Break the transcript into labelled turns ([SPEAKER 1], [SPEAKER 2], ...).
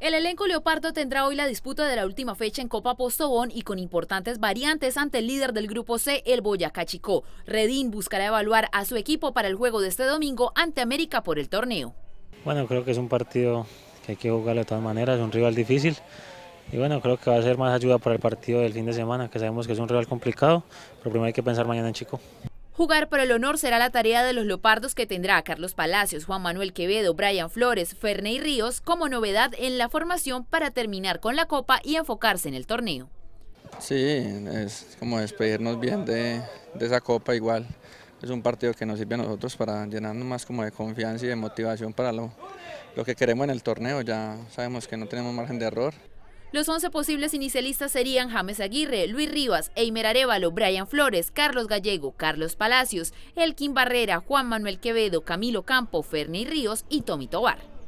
[SPEAKER 1] El elenco Leopardo tendrá hoy la disputa de la última fecha en Copa Postobón y con importantes variantes ante el líder del grupo C, el Boyacá Chicó. Redín buscará evaluar a su equipo para el juego de este domingo ante América por el torneo.
[SPEAKER 2] Bueno, creo que es un partido que hay que jugar de todas maneras, es un rival difícil. Y bueno, creo que va a ser más ayuda para el partido del fin de semana, que sabemos que es un rival complicado, pero primero hay que pensar mañana en Chico.
[SPEAKER 1] Jugar por el honor será la tarea de los leopardos que tendrá Carlos Palacios, Juan Manuel Quevedo, Brian Flores, Ferney Ríos como novedad en la formación para terminar con la Copa y enfocarse en el torneo.
[SPEAKER 3] Sí, es como despedirnos bien de, esa Copa igual. Es un partido que nos sirve a nosotros para llenarnos más como de confianza y de motivación para lo que queremos en el torneo. Ya sabemos que no tenemos margen de error.
[SPEAKER 1] Los 11 posibles inicialistas serían James Aguirre, Luis Rivas, Eimer Arevalo, Brian Flores, Carlos Gallego, Carlos Palacios, Elkin Barrera, Juan Manuel Quevedo, Camilo Campo, Ferni Ríos y Tommy Tobar.